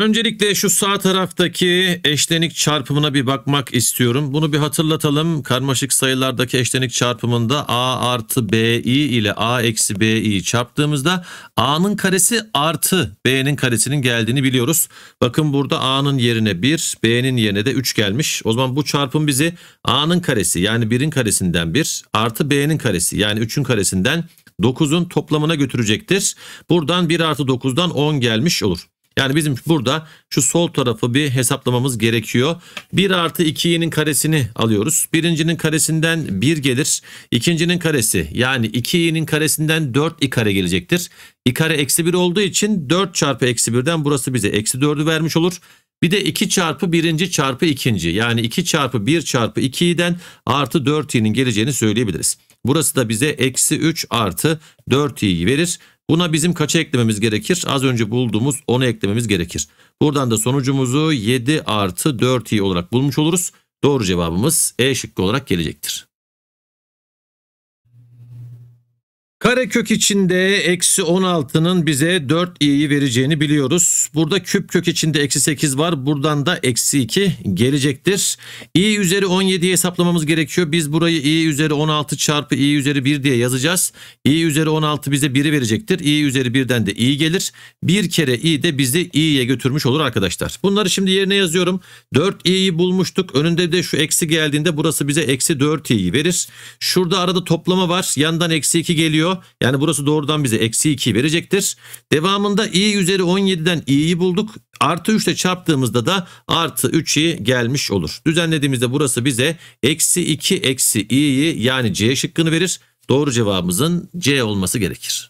Öncelikle şu sağ taraftaki eşlenik çarpımına bir bakmak istiyorum. Bunu bir hatırlatalım. Karmaşık sayılardaki eşlenik çarpımında a artı bi ile a eksi bi çarptığımızda a'nın karesi artı b'nin karesinin geldiğini biliyoruz. Bakın burada a'nın yerine 1, b'nin yerine de 3 gelmiş. O zaman bu çarpım bizi a'nın karesi yani 1'in karesinden 1 artı b'nin karesi yani 3'ün karesinden 9'un toplamına götürecektir. Buradan 1 artı 9'dan 10 gelmiş olur. Yani bizim burada şu sol tarafı bir hesaplamamız gerekiyor. 1 artı 2 karesini alıyoruz. Birincinin karesinden 1 gelir. İkincinin karesi yani 2 karesinden 4 i kare gelecektir. i kare eksi 1 olduğu için 4 çarpı eksi 1'den burası bize eksi 4'ü vermiş olur. Bir de 2 çarpı birinci çarpı ikinci yani 2 çarpı 1 çarpı 2'den artı 4i'nin geleceğini söyleyebiliriz. Burası da bize eksi 3 artı 4i'yi verir. Buna bizim kaça eklememiz gerekir? Az önce bulduğumuz 10'u eklememiz gerekir. Buradan da sonucumuzu 7 artı 4i olarak bulmuş oluruz. Doğru cevabımız E şıkkı olarak gelecektir. Karekök içinde eksi 16'nın bize 4 i'yi vereceğini biliyoruz. Burada küp kök içinde eksi 8 var. Buradan da eksi 2 gelecektir. i üzeri 17'yi hesaplamamız gerekiyor. Biz burayı i üzeri 16 çarpı i üzeri 1 diye yazacağız. i üzeri 16 bize 1'i verecektir. i üzeri 1'den de i gelir. Bir kere i de bizi i'ye götürmüş olur arkadaşlar. Bunları şimdi yerine yazıyorum. 4 i'yi bulmuştuk. Önünde de şu eksi geldiğinde burası bize eksi 4 i'yi verir. Şurada arada toplama var. Yandan eksi 2 geliyor diyor. Yani burası doğrudan bize eksi 2 verecektir. Devamında i üzeri 17'den i'yi bulduk. Artı 3 ile çarptığımızda da artı 3'i gelmiş olur. Düzenlediğimizde burası bize eksi 2 eksi i'yi yani c şıkkını verir. Doğru cevabımızın c olması gerekir.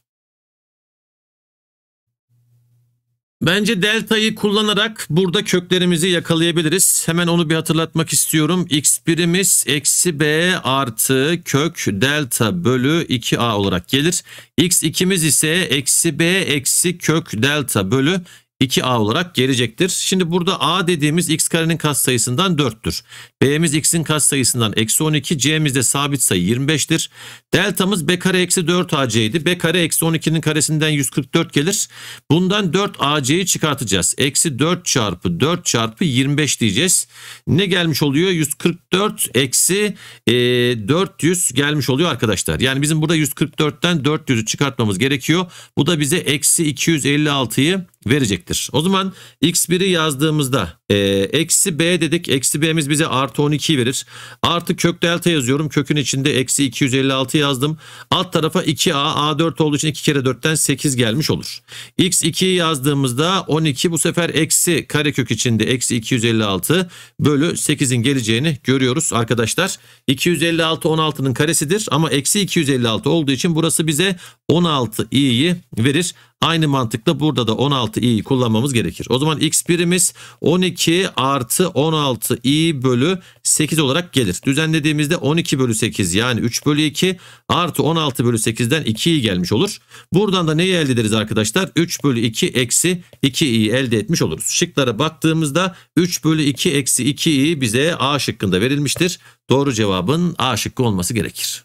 Bence delta'yı kullanarak burada köklerimizi yakalayabiliriz. Hemen onu bir hatırlatmak istiyorum. X birimiz eksi b artı kök delta bölü 2a olarak gelir. X ikimiz ise eksi b eksi kök delta bölü 2a olarak gelecektir. Şimdi burada a dediğimiz x karenin katsayısından 4'tür. b'miz x'in katsayısından eksi 12, c'miz de sabit sayı 25'tir. Deltamız b kare eksi 4ac idi. b kare eksi 12'nin karesinden 144 gelir. Bundan 4ac'yi çıkartacağız. Eksi 4 çarpı 4 çarpı 25 diyeceğiz. Ne gelmiş oluyor? 144 eksi e, 400 gelmiş oluyor arkadaşlar. Yani bizim burada 144'ten 400'ü çıkartmamız gerekiyor. Bu da bize eksi 256'yı verecektir. O zaman x1'i yazdığımızda ee, eksi b dedik. Eksi b'miz bize artı 12 verir. Artı kök delta yazıyorum. Kökün içinde eksi 256 yazdım. Alt tarafa 2a. a 4 olduğu için 2 kere 4'ten 8 gelmiş olur. x 2'yi yazdığımızda 12 bu sefer eksi kare kök içinde eksi 256 bölü 8'in geleceğini görüyoruz arkadaşlar. 256 16'nın karesidir ama eksi 256 olduğu için burası bize 16 i'yi verir. Aynı mantıkla burada da 16 i'yi kullanmamız gerekir. O zaman x birimiz 12 12 artı 16 i bölü 8 olarak gelir. Düzenlediğimizde 12 bölü 8 yani 3 bölü 2 artı 16 bölü 8'den 2i gelmiş olur. Buradan da neyi elde ederiz arkadaşlar? 3 bölü 2 eksi 2i elde etmiş oluruz. Şıklara baktığımızda 3 bölü 2 eksi 2i bize A şıkkında verilmiştir. Doğru cevabın A şıkkı olması gerekir.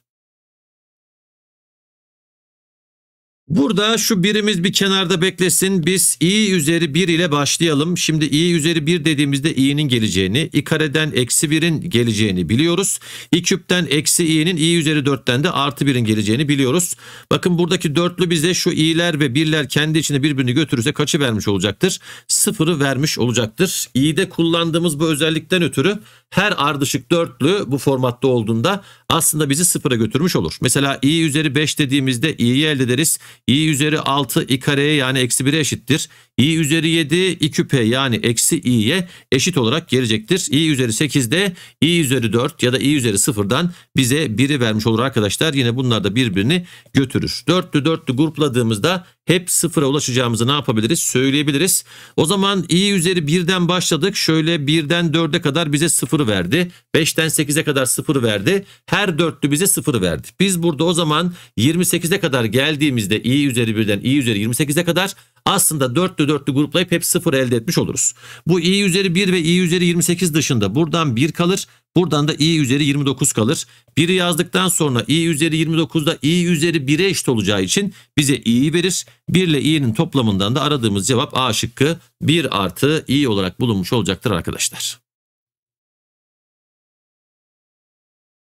Burada şu birimiz bir kenarda beklesin. Biz i üzeri 1 ile başlayalım. Şimdi i üzeri 1 dediğimizde i'nin geleceğini, i kareden eksi 1'in geleceğini biliyoruz. i küpten eksi i'nin, i üzeri 4'ten de artı 1'in geleceğini biliyoruz. Bakın buradaki dörtlü bize şu i'ler ve 1'ler kendi içinde birbirini götürürse kaçı vermiş olacaktır? Sıfırı vermiş olacaktır. i'de kullandığımız bu özellikten ötürü her ardışık dörtlü bu formatta olduğunda aslında bizi sıfıra götürmüş olur. Mesela i üzeri 5 dediğimizde i'yi elde ederiz. i üzeri 6 i kareye yani eksi 1'e eşittir. i üzeri 7 i küpe yani eksi i'ye eşit olarak gelecektir. i üzeri de i üzeri 4 ya da i üzeri 0'dan bize 1'i vermiş olur arkadaşlar. Yine bunlar da birbirini götürür. Dörtlü dörtlü grupladığımızda hep sıfıra ulaşacağımızı ne yapabiliriz? Söyleyebiliriz. O zaman i üzeri 1'den başladık. Şöyle 1'den 4'e kadar bize sıfır 0 verdi. 5'ten 8'e kadar 0 verdi. Her dörtlü bize 0 verdi. Biz burada o zaman 28'e kadar geldiğimizde i üzeri 1'den i üzeri 28'e kadar aslında dörtlü dörtlü gruplayıp hep 0 elde etmiş oluruz. Bu i üzeri 1 ve i üzeri 28 dışında buradan 1 kalır. Buradan da i üzeri 29 kalır. 1'i yazdıktan sonra i üzeri 29'da i üzeri 1'e eşit olacağı için bize i'yi verir. 1 ile i'nin toplamından da aradığımız cevap A şıkkı 1 artı i olarak bulunmuş olacaktır arkadaşlar.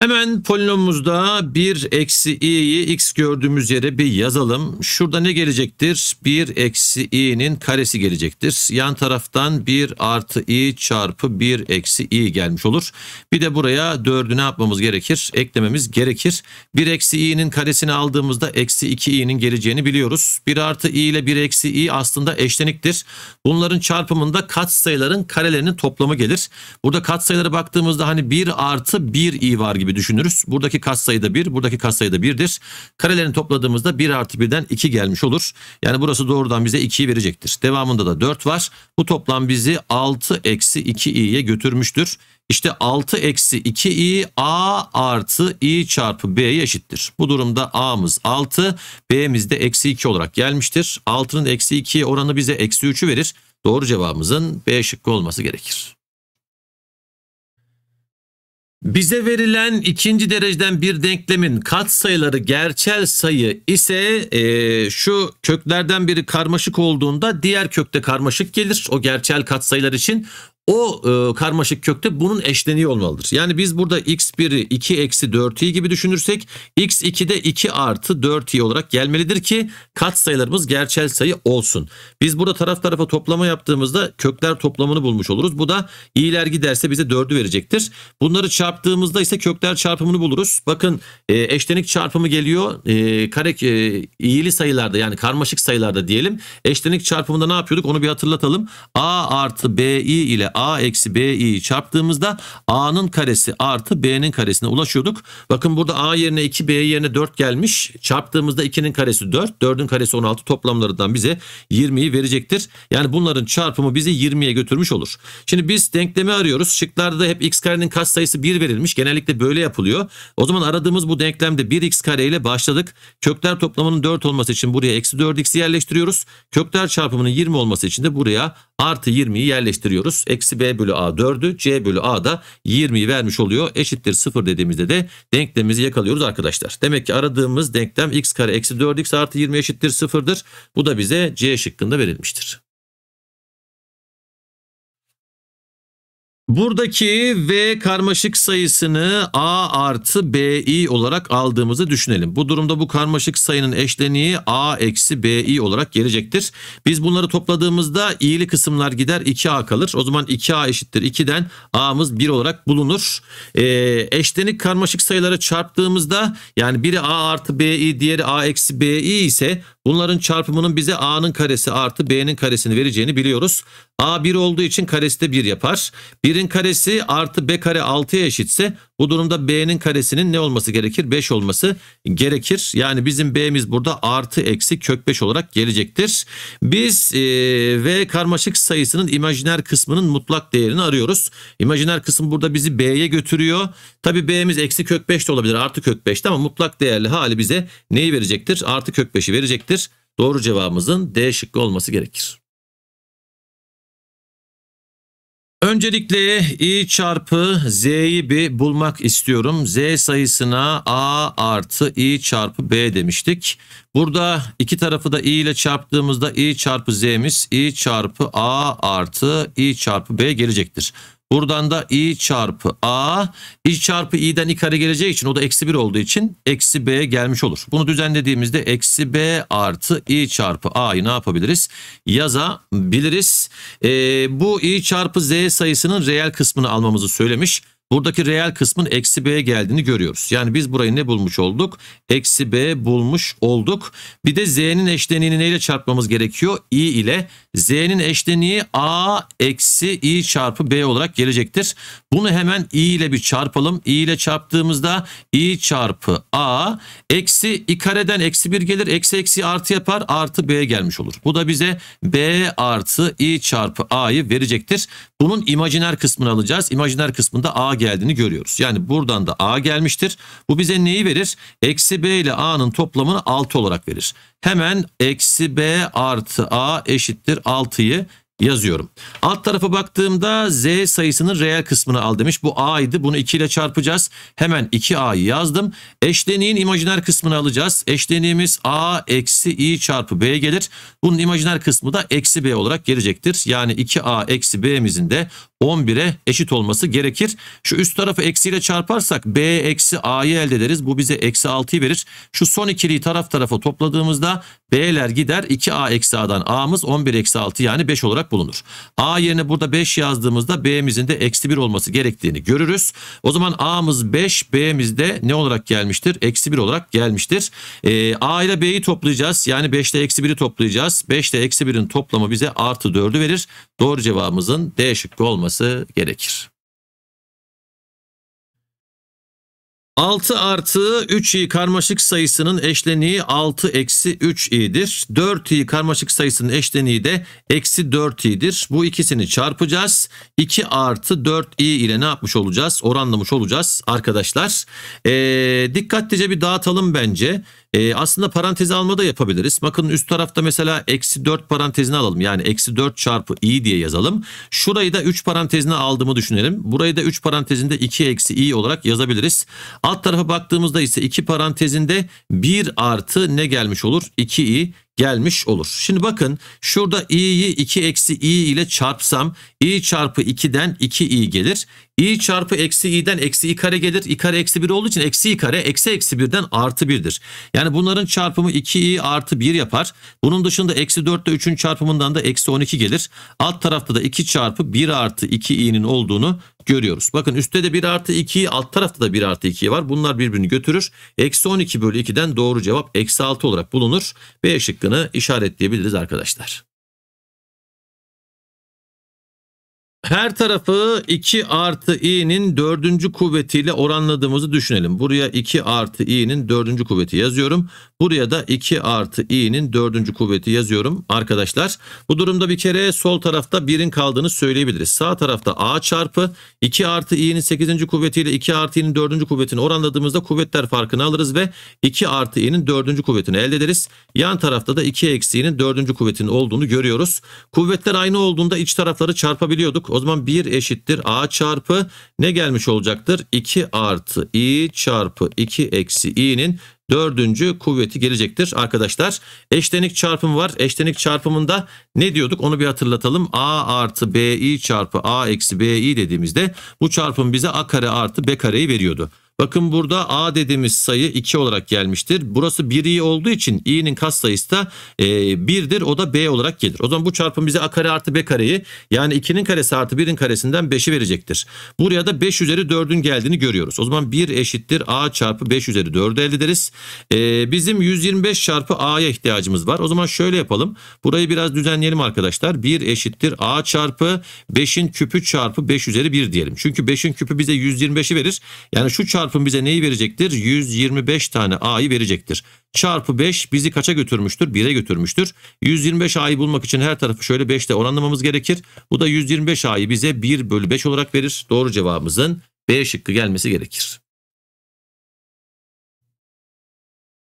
Hemen polinomumuzda 1 eksi i'yi x gördüğümüz yere bir yazalım. Şurada ne gelecektir? 1 eksi i'nin karesi gelecektir. Yan taraftan 1 artı i çarpı 1 eksi i gelmiş olur. Bir de buraya 4'ü ne yapmamız gerekir? Eklememiz gerekir. 1 eksi i'nin karesini aldığımızda eksi 2 i'nin geleceğini biliyoruz. 1 artı i ile 1 eksi i aslında eşleniktir. Bunların çarpımında katsayıların karelerinin toplamı gelir. Burada katsayılara baktığımızda hani 1 artı 1 i var gibi düşünürüz. Buradaki katsayı da 1, buradaki katsayı da 1'dir. Karelerini topladığımızda 1 artı 1'den 2 gelmiş olur. Yani burası doğrudan bize 2'yi verecektir. Devamında da 4 var. Bu toplam bizi 6 eksi 2i'ye götürmüştür. İşte 6 eksi 2i a artı i çarpı b'ye eşittir. Bu durumda a'mız 6, b'miz de eksi 2 olarak gelmiştir. 6'nın eksi 2'ye oranı bize eksi 3'ü verir. Doğru cevabımızın B şıkkı olması gerekir. Bize verilen ikinci dereceden bir denklemin katsayıları gerçel sayı ise e, şu köklerden biri karmaşık olduğunda diğer kökte karmaşık gelir o gerçel katsayılar için o e, karmaşık kökte bunun eşleniği olmalıdır. Yani biz burada x1'i 2 eksi 4i gibi düşünürsek x2'de 2 artı 4i olarak gelmelidir ki kat sayılarımız gerçel sayı olsun. Biz burada taraf tarafa toplama yaptığımızda kökler toplamını bulmuş oluruz. Bu da iyiler giderse bize 4'ü verecektir. Bunları çarptığımızda ise kökler çarpımını buluruz. Bakın e, eşlenik çarpımı geliyor. E, kare e, iyili sayılarda yani karmaşık sayılarda diyelim. Eşlenik çarpımında ne yapıyorduk onu bir hatırlatalım. a artı bi ile a eksi b'yi çarptığımızda a'nın karesi artı b'nin karesine ulaşıyorduk. Bakın burada a yerine 2 b yerine 4 gelmiş. Çarptığımızda 2'nin karesi 4, 4'ün karesi 16 toplamlarından bize 20'yi verecektir. Yani bunların çarpımı bizi 20'ye götürmüş olur. Şimdi biz denklemi arıyoruz. Şıklarda da hep x karenin sayısı 1 verilmiş. Genellikle böyle yapılıyor. O zaman aradığımız bu denklemde 1x kare ile başladık. Kökler toplamının 4 olması için buraya eksi 4x'i yerleştiriyoruz. Kökler çarpımının 20 olması için de buraya Artı 20'yi yerleştiriyoruz. Eksi b bölü a 4'ü c bölü a da 20'yi vermiş oluyor. Eşittir 0 dediğimizde de denklemimizi yakalıyoruz arkadaşlar. Demek ki aradığımız denklem x kare eksi 4x artı 20 eşittir 0'dır. Bu da bize c şıkkında verilmiştir. Buradaki V karmaşık sayısını A artı BI olarak aldığımızı düşünelim. Bu durumda bu karmaşık sayının eşleniği A eksi BI olarak gelecektir. Biz bunları topladığımızda iyili kısımlar gider 2A kalır. O zaman 2A eşittir 2'den A'mız 1 olarak bulunur. Ee, eşlenik karmaşık sayıları çarptığımızda yani biri A artı BI diğeri A eksi BI ise Bunların çarpımının bize a'nın karesi artı b'nin karesini vereceğini biliyoruz. a 1 olduğu için karesi de 1 yapar. 1'in karesi artı b kare 6'ya eşitse bu durumda b'nin karesinin ne olması gerekir? 5 olması gerekir. Yani bizim b'miz burada artı eksi kök 5 olarak gelecektir. Biz e, v karmaşık sayısının imajiner kısmının mutlak değerini arıyoruz. İmajiner kısım burada bizi b'ye götürüyor. Tabi b'miz eksi kök 5 de olabilir artı kök 5 de ama mutlak değerli hali bize neyi verecektir? Artı kök 5'i verecektir. Doğru cevabımızın D şıkkı olması gerekir. Öncelikle i çarpı z'yi bir bulmak istiyorum. Z sayısına a artı i çarpı b demiştik. Burada iki tarafı da i ile çarptığımızda i çarpı z'miz i çarpı a artı i çarpı b gelecektir. Buradan da i çarpı a. i çarpı i'den i kare geleceği için o da eksi 1 olduğu için eksi b gelmiş olur. Bunu düzenlediğimizde eksi b artı i çarpı a'yı ne yapabiliriz? Yazabiliriz. Ee, bu i çarpı z sayısının reel kısmını almamızı söylemiş. Buradaki reel kısmın eksi b'ye geldiğini görüyoruz. Yani biz burayı ne bulmuş olduk? Eksi b bulmuş olduk. Bir de z'nin eşleniğini neyle çarpmamız gerekiyor? i ile Z'nin eşleniği A eksi i çarpı B olarak gelecektir. Bunu hemen i ile bir çarpalım. i ile çarptığımızda i çarpı A eksi i kareden eksi 1 gelir. Eksi eksi artı yapar. Artı B gelmiş olur. Bu da bize B artı i çarpı A'yı verecektir. Bunun imajiner kısmını alacağız. İmajiner kısmında A geldiğini görüyoruz. Yani buradan da A gelmiştir. Bu bize neyi verir? Eksi B ile A'nın toplamını 6 olarak verir. Hemen eksi b artı a eşittir 6'yı yazıyorum. Alt tarafa baktığımda z sayısının reel kısmını al demiş. Bu a'ydı. Bunu 2 ile çarpacağız. Hemen 2a'yı yazdım. Eşleniğin imajiner kısmını alacağız. Eşleniğimiz a eksi i çarpı b gelir. Bunun imajiner kısmı da eksi b olarak gelecektir. Yani 2a eksi b'mizin de 11'e eşit olması gerekir. Şu üst tarafı eksiyle çarparsak B eksi A'yı elde ederiz. Bu bize eksi 6'yı verir. Şu son ikiliyi taraf tarafa topladığımızda B'ler gider. 2A eksi A'dan A'mız 11 eksi 6 yani 5 olarak bulunur. A yerine burada 5 yazdığımızda B'mizin de eksi 1 olması gerektiğini görürüz. O zaman A'mız 5 B'miz de ne olarak gelmiştir? Eksi 1 olarak gelmiştir. Ee, A ile B'yi toplayacağız. Yani 5 ile eksi 1'i toplayacağız. 5 ile eksi 1'in toplamı bize artı 4'ü verir. Doğru cevabımızın D şıkkı olması olması gerekir. 6 artı 3i karmaşık sayısının eşleniği 6 eksi 3i'dir. 4i karmaşık sayısının eşleniği de eksi 4i'dir. Bu ikisini çarpacağız. 2 artı 4i ile ne yapmış olacağız? Oranlamış olacağız arkadaşlar. Ee, dikkatlice bir dağıtalım bence. E, aslında parantezi alma da yapabiliriz. Bakın üst tarafta mesela eksi 4 parantezini alalım. Yani eksi 4 çarpı i diye yazalım. Şurayı da 3 parantezine aldığımı düşünelim. Burayı da 3 parantezinde 2 eksi i olarak yazabiliriz. Alt tarafa baktığımızda ise 2 parantezinde 1 artı ne gelmiş olur? 2i gelmiş olur. Şimdi bakın şurada i'yi 2 eksi i ile çarpsam i çarpı 2'den 2 i gelir. i çarpı eksi i'den eksi i kare gelir. i kare eksi 1 olduğu için eksi i kare eksi eksi 1'den artı 1'dir. Yani bunların çarpımı 2 i artı 1 yapar. Bunun dışında eksi 4 ile 3'ün çarpımından da eksi 12 gelir. Alt tarafta da 2 çarpı 1 artı 2 i'nin olduğunu görüyoruz. Bakın üstte de 1 artı 2 alt tarafta da 1 artı 2 var. Bunlar birbirini götürür. Eksi 12 bölü 2'den doğru cevap eksi 6 olarak bulunur. B şıkkını işaretleyebiliriz arkadaşlar. Her tarafı 2 artı i'nin dördüncü kuvvetiyle oranladığımızı düşünelim. Buraya 2 artı i'nin dördüncü kuvveti yazıyorum. Buraya da 2 artı i'nin dördüncü kuvveti yazıyorum arkadaşlar. Bu durumda bir kere sol tarafta 1'in kaldığını söyleyebiliriz. Sağ tarafta a çarpı 2 artı i'nin sekizinci kuvvetiyle 2 artı i'nin dördüncü kuvvetini oranladığımızda kuvvetler farkını alırız ve 2 artı i'nin dördüncü kuvvetini elde ederiz. Yan tarafta da 2 eksi i'nin dördüncü kuvvetinin olduğunu görüyoruz. Kuvvetler aynı olduğunda iç tarafları çarpabiliyorduk. O zaman 1 eşittir a çarpı ne gelmiş olacaktır? 2 artı i çarpı 2 eksi i'nin dördüncü kuvveti gelecektir arkadaşlar. Eşlenik çarpım var. Eşlenik çarpımında ne diyorduk onu bir hatırlatalım. A artı BI çarpı A eksi BI dediğimizde bu çarpım bize A kare artı B kareyi veriyordu. Bakın burada A dediğimiz sayı 2 olarak gelmiştir. Burası 1 i olduğu için i'nin katsayısı da e, 1'dir. O da b olarak gelir. O zaman bu çarpım bize a kare artı b kareyi yani 2'nin karesi artı 1'in karesinden 5'i verecektir. Buraya da 5 üzeri 4'ün geldiğini görüyoruz. O zaman 1 eşittir a çarpı 5 üzeri 4'ü elde ederiz. E, bizim 125 çarpı a'ya ihtiyacımız var. O zaman şöyle yapalım. Burayı biraz düzenleyelim arkadaşlar. 1 eşittir a çarpı 5'in küpü çarpı 5 üzeri 1 diyelim. Çünkü 5'in küpü bize 125'i verir. Yani şu çarpı çarpım bize neyi verecektir? 125 tane a'yı verecektir. Çarpı 5 bizi kaça götürmüştür? 1'e götürmüştür. 125 a'yı bulmak için her tarafı şöyle 5 ile oranlamamız gerekir. Bu da 125 a'yı bize 1 bölü 5 olarak verir. Doğru cevabımızın B şıkkı gelmesi gerekir.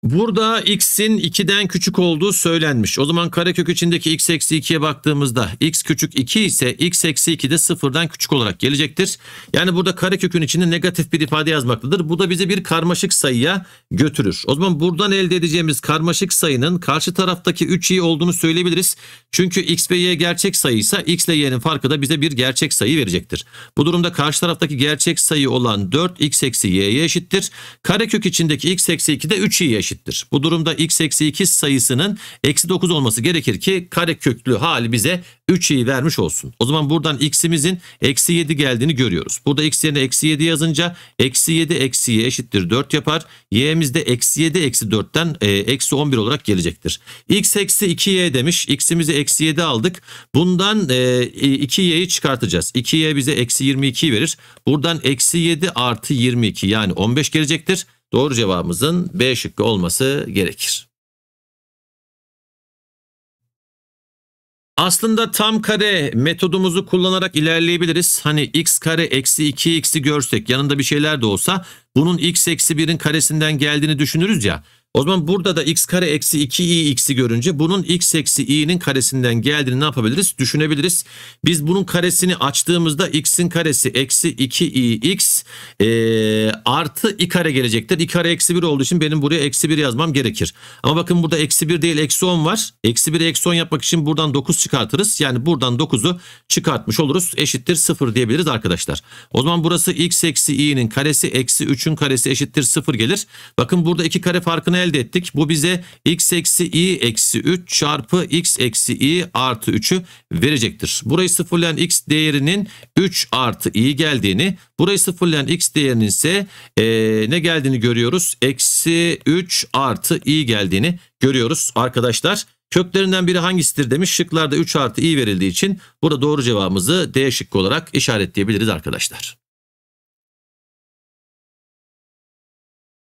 Burada x'in 2'den küçük olduğu söylenmiş. O zaman karekök içindeki x eksi 2'ye baktığımızda x küçük 2 ise x eksi 2 de 0'dan küçük olarak gelecektir. Yani burada karekökün içinde negatif bir ifade yazmaktadır. Bu da bizi bir karmaşık sayıya götürür. O zaman buradan elde edeceğimiz karmaşık sayının karşı taraftaki 3i olduğunu söyleyebiliriz. Çünkü x ve y gerçek sayıysa x ile y'nin farkı da bize bir gerçek sayı verecektir. Bu durumda karşı taraftaki gerçek sayı olan 4x eksi y'ye eşittir. Karekök içindeki x eksi 2 de 3i'ye eşittir eşittir. Bu durumda x eksi 2 sayısının eksi 9 olması gerekir ki kare köklü hali bize 3'i vermiş olsun. O zaman buradan x'imizin eksi 7 geldiğini görüyoruz. Burada x yerine eksi 7 yazınca eksi 7 eksi y eşittir 4 yapar. y'miz de eksi 7 eksi 4'ten e, eksi 11 olarak gelecektir. x eksi 2y demiş. x'imizi eksi 7 aldık. Bundan e, 2y'yi çıkartacağız. 2y bize eksi 22 verir. Buradan eksi 7 artı 22 yani 15 gelecektir. Doğru cevabımızın B şıkkı olması gerekir. Aslında tam kare metodumuzu kullanarak ilerleyebiliriz. Hani x kare eksi 2x'i görsek yanında bir şeyler de olsa bunun x eksi 1'in karesinden geldiğini düşünürüz ya. O zaman burada da x kare eksi 2i x'i görünce bunun x eksi i'nin karesinden geldiğini ne yapabiliriz? Düşünebiliriz. Biz bunun karesini açtığımızda x'in karesi eksi 2i x e, artı i kare gelecektir. i kare eksi 1 olduğu için benim buraya eksi 1 yazmam gerekir. Ama bakın burada eksi 1 değil eksi 10 var. Eksi 1'e eksi 10 yapmak için buradan 9 çıkartırız. Yani buradan 9'u çıkartmış oluruz. Eşittir 0 diyebiliriz arkadaşlar. O zaman burası x eksi i'nin karesi eksi 3'ün karesi eşittir 0 gelir. Bakın burada iki kare farkını elde ettik. Bu bize x eksi i eksi 3 çarpı x eksi i artı 3'ü verecektir. Burayı sıfırlayan x değerinin 3 artı i geldiğini, burayı sıfırlayan x değerinin ise e, ne geldiğini görüyoruz. Eksi 3 artı i geldiğini görüyoruz arkadaşlar. Köklerinden biri hangisidir demiş. Şıklarda 3 artı i verildiği için burada doğru cevabımızı D şıkkı olarak işaretleyebiliriz arkadaşlar.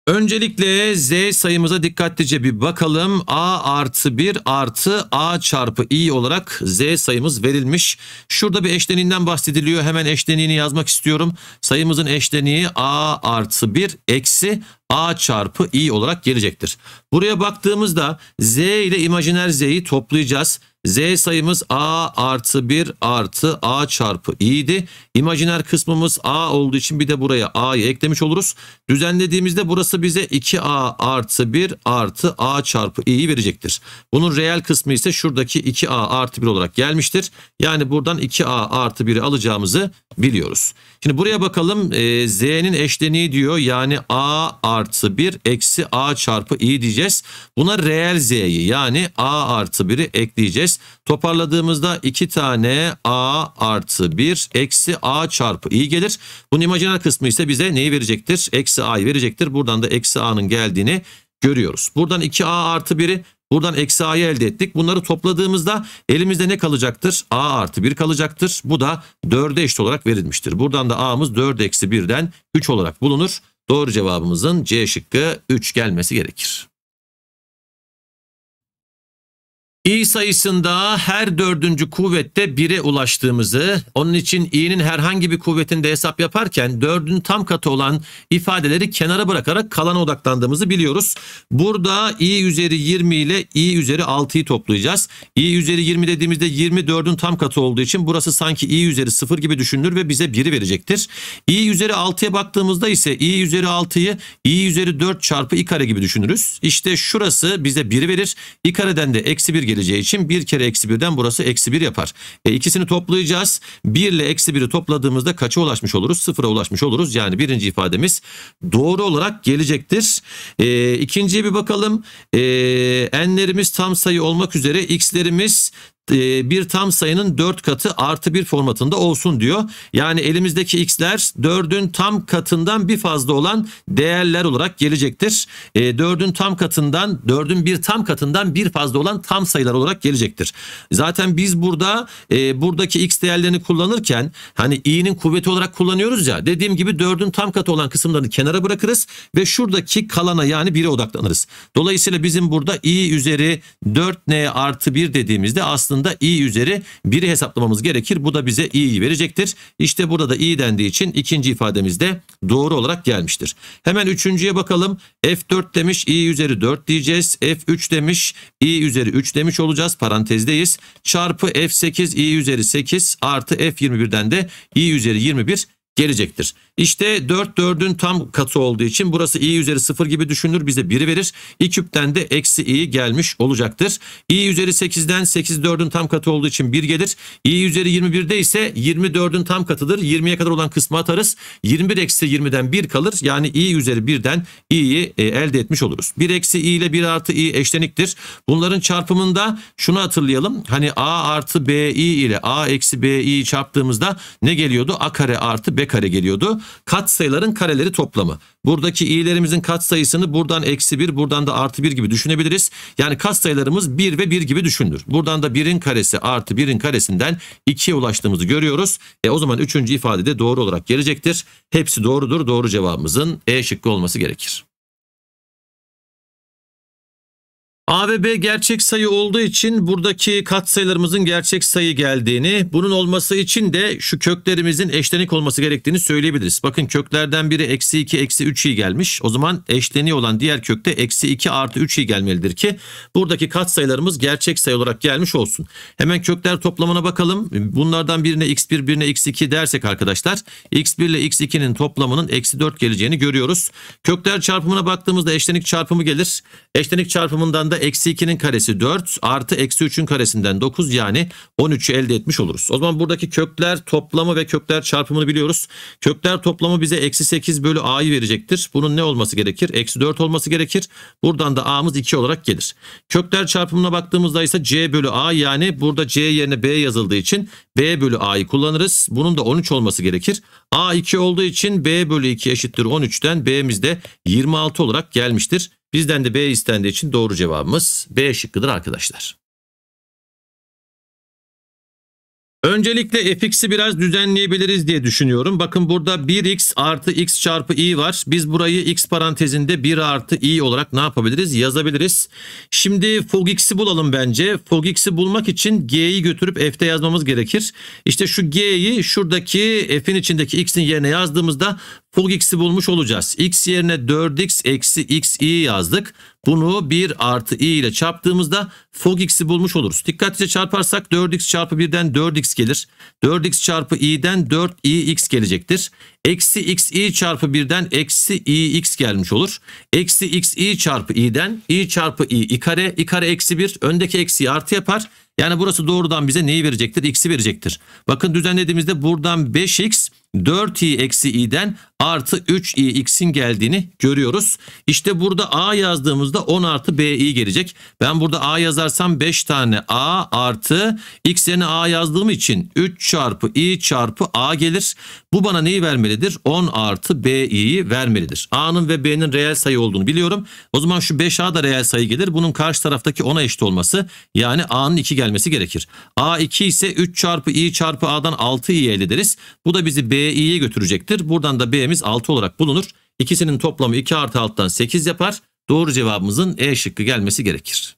Öncelikle z sayımıza dikkatlice bir bakalım. a artı 1 artı a çarpı i olarak z sayımız verilmiş. Şurada bir eşleniğinden bahsediliyor. Hemen eşleniğini yazmak istiyorum. Sayımızın eşleniği a artı 1 eksi a çarpı i olarak gelecektir. Buraya baktığımızda z ile imajiner z'yi toplayacağız. Z sayımız A artı 1 artı A çarpı i'ydi. İmajiner kısmımız A olduğu için bir de buraya A'yı eklemiş oluruz. Düzenlediğimizde burası bize 2A artı 1 artı A çarpı i'yi verecektir. Bunun reel kısmı ise şuradaki 2A artı 1 olarak gelmiştir. Yani buradan 2A artı 1'i alacağımızı biliyoruz. Şimdi buraya bakalım ee, Z'nin eşleniği diyor. Yani A artı 1 eksi A çarpı i diyeceğiz. Buna reel Z'yi yani A artı 1'i ekleyeceğiz. Toparladığımızda 2 tane a artı 1 eksi a çarpı i gelir. Bunun imajiner kısmı ise bize neyi verecektir? Eksi a'yı verecektir. Buradan da eksi a'nın geldiğini görüyoruz. Buradan 2a artı 1'i Buradan eksi a'yı elde ettik. Bunları topladığımızda elimizde ne kalacaktır? a artı 1 kalacaktır. Bu da 4'e eşit olarak verilmiştir. Buradan da a'mız 4 eksi 1'den 3 olarak bulunur. Doğru cevabımızın C şıkkı 3 gelmesi gerekir. i sayısında her dördüncü kuvvette 1'e ulaştığımızı, onun için i'nin herhangi bir kuvvetinde hesap yaparken dördün tam katı olan ifadeleri kenara bırakarak kalana odaklandığımızı biliyoruz. Burada i üzeri 20 ile i üzeri 6'yı toplayacağız. i üzeri 20 dediğimizde 24'ün tam katı olduğu için burası sanki i üzeri 0 gibi düşünülür ve bize 1'i verecektir. i üzeri 6'ya baktığımızda ise i üzeri 6'yı i üzeri 4 çarpı i kare gibi düşünürüz. İşte şurası bize 1 verir. i kareden de eksi 1 gelir geleceği için 1 kere eksi 1'den burası eksi 1 yapar. E, ikisini toplayacağız. 1 ile eksi 1'i topladığımızda kaça ulaşmış oluruz? Sıfıra ulaşmış oluruz. Yani birinci ifademiz doğru olarak gelecektir. E, ikinciye bir bakalım. E, n'lerimiz tam sayı olmak üzere x'lerimiz ee, bir tam sayının 4 katı artı bir formatında olsun diyor. Yani elimizdeki x'ler 4'ün tam katından bir fazla olan değerler olarak gelecektir. 4'ün ee, tam katından 4'ün bir tam katından bir fazla olan tam sayılar olarak gelecektir. Zaten biz burada e, buradaki x değerlerini kullanırken hani i'nin kuvveti olarak kullanıyoruz ya dediğim gibi 4'ün tam katı olan kısımlarını kenara bırakırız ve şuradaki kalana yani 1'e odaklanırız. Dolayısıyla bizim burada i üzeri 4n artı 1 dediğimizde aslında aslında i üzeri 1'i hesaplamamız gerekir. Bu da bize i'yi verecektir. İşte burada da i dendiği için ikinci ifademiz de doğru olarak gelmiştir. Hemen üçüncüye bakalım. F4 demiş i üzeri 4 diyeceğiz. F3 demiş i üzeri 3 demiş olacağız. Parantezdeyiz. Çarpı F8 i üzeri 8 artı F21'den de i üzeri 21 gelecektir. İşte 4 4'ün tam katı olduğu için burası i üzeri 0 gibi düşünür Bize 1 verir. i küpten de eksi i gelmiş olacaktır. i üzeri 8'den 8 4'ün tam katı olduğu için 1 gelir. i üzeri 21'de ise 24'ün tam katıdır. 20'ye kadar olan kısmı atarız. 21 eksi 20'den 1 kalır. Yani i üzeri 1'den i'yi e, elde etmiş oluruz. 1 eksi i ile 1 artı i eşleniktir. Bunların çarpımında şunu hatırlayalım. Hani a artı bi ile a eksi bi çarptığımızda ne geliyordu? a kare artı b kare geliyordu katsayıların kareleri toplamı. Buradaki i'lerimizin katsayısını buradan eksi 1 buradan da artı 1 gibi düşünebiliriz. Yani katsayılarımız 1 ve 1 gibi düşünülür. Buradan da 1'in karesi artı 1'in karesinden 2'ye ulaştığımızı görüyoruz. E o zaman 3. ifade de doğru olarak gelecektir. Hepsi doğrudur. Doğru cevabımızın E şıkkı olması gerekir. ABB gerçek sayı olduğu için buradaki katsayılarımızın gerçek sayı geldiğini, bunun olması için de şu köklerimizin eşlenik olması gerektiğini söyleyebiliriz. Bakın köklerden biri eksi 2 eksi 3 i gelmiş. O zaman eşleniği olan diğer kökte eksi 2 artı 3 i gelmelidir ki buradaki katsayılarımız gerçek sayı olarak gelmiş olsun. Hemen kökler toplamına bakalım. Bunlardan birine x1 birine x2 dersek arkadaşlar x1 ile x2'nin toplamının eksi 4 geleceğini görüyoruz. Kökler çarpımına baktığımızda eşlenik çarpımı gelir. Eşlenik çarpımından da eksi 2'nin karesi 4 artı eksi 3'ün karesinden 9 yani 13'ü elde etmiş oluruz. O zaman buradaki kökler toplamı ve kökler çarpımını biliyoruz. Kökler toplamı bize eksi 8 bölü a'yı verecektir. Bunun ne olması gerekir? Eksi 4 olması gerekir. Buradan da a'mız 2 olarak gelir. Kökler çarpımına baktığımızda ise c bölü a yani burada c yerine b yazıldığı için b bölü a'yı kullanırız. Bunun da 13 olması gerekir. a 2 olduğu için b bölü 2 eşittir 13'ten b'miz de 26 olarak gelmiştir. Bizden de B istendiği için doğru cevabımız B şıkkıdır arkadaşlar. Öncelikle fx'i biraz düzenleyebiliriz diye düşünüyorum. Bakın burada 1x artı x çarpı i var. Biz burayı x parantezinde 1 artı i olarak ne yapabiliriz? Yazabiliriz. Şimdi fog x'i bulalım bence. Fog x'i bulmak için g'yi götürüp f'te yazmamız gerekir. İşte şu g'yi şuradaki f'in içindeki x'in yerine yazdığımızda Log x'i bulmuş olacağız. x yerine 4x eksi x i yazdık. Bunu 1 artı i ile çarptığımızda log x'i bulmuş oluruz. Dikkatlice çarparsak 4x çarpı 1'den 4x gelir. 4x çarpı i'den 4 ix gelecektir. Eksi x i çarpı 1'den eksi ix gelmiş olur. Eksi x i çarpı i'den i çarpı i i kare i kare eksi 1 öndeki eksiyi artı yapar. Yani burası doğrudan bize neyi verecektir? X'i verecektir. Bakın düzenlediğimizde buradan 5X 4i eksi i'den artı 3i x'in geldiğini görüyoruz. İşte burada a yazdığımızda 10 artı bi gelecek. Ben burada a yazarsam 5 tane a artı x yerine a yazdığım için 3 çarpı i çarpı a gelir. Bu bana neyi vermelidir? 10 artı bi vermelidir. a'nın ve b'nin reel sayı olduğunu biliyorum. O zaman şu 5a da reel sayı gelir. Bunun karşı taraftaki 10'a eşit olması yani a'nın 2 gelmesi gelmesi gerekir. A2 ise 3 çarpı i çarpı a'dan 6 i elde ederiz. Bu da bizi b'i'ye götürecektir. Buradan da b'miz 6 olarak bulunur. İkisinin toplamı 2 artı alttan 8 yapar. Doğru cevabımızın E şıkkı gelmesi gerekir.